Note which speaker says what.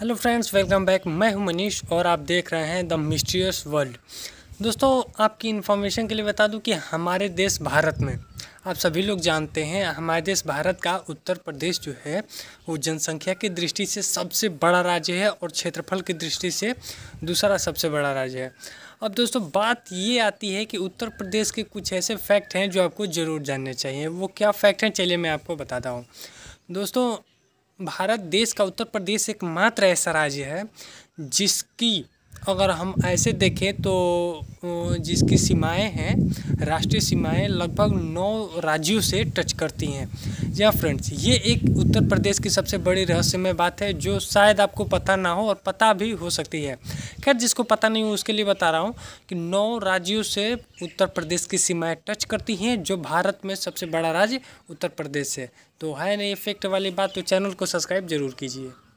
Speaker 1: hello friends welcome back मैं हूं मनीष और आप देख रहे हैं द मिस्ट्रियस वर्ल्ड दोस्तों आपकी इन्फॉर्मेशन के लिए बता दूं कि हमारे देश भारत में आप सभी लोग जानते हैं हमारे देश भारत का उत्तर प्रदेश जो है वो जनसंख्या की दृष्टि से सबसे बड़ा राज्य है और क्षेत्रफल की दृष्टि से दूसरा सबसे बड़ा राज्य है अब दोस्तों बात ये आती है कि उत्तर प्रदेश के कुछ ऐसे फैक्ट हैं जो आपको ज़रूर जानने चाहिए वो क्या फैक्ट हैं चलिए मैं आपको बताता हूँ दोस्तों भारत देश का उत्तर प्रदेश एकमात्र ऐसा राज्य है जिसकी अगर हम ऐसे देखें तो जिसकी सीमाएं हैं राष्ट्रीय सीमाएं लगभग नौ राज्यों से टच करती हैं या फ्रेंड्स ये एक उत्तर प्रदेश की सबसे बड़ी रहस्यमय बात है जो शायद आपको पता ना हो और पता भी हो सकती है खैर जिसको पता नहीं हो उसके लिए बता रहा हूँ कि नौ राज्यों से उत्तर प्रदेश की सीमाएं टच करती हैं जो भारत में सबसे बड़ा राज्य उत्तर प्रदेश है तो है नहीं इफेक्ट वाली बात तो चैनल को सब्सक्राइब जरूर कीजिए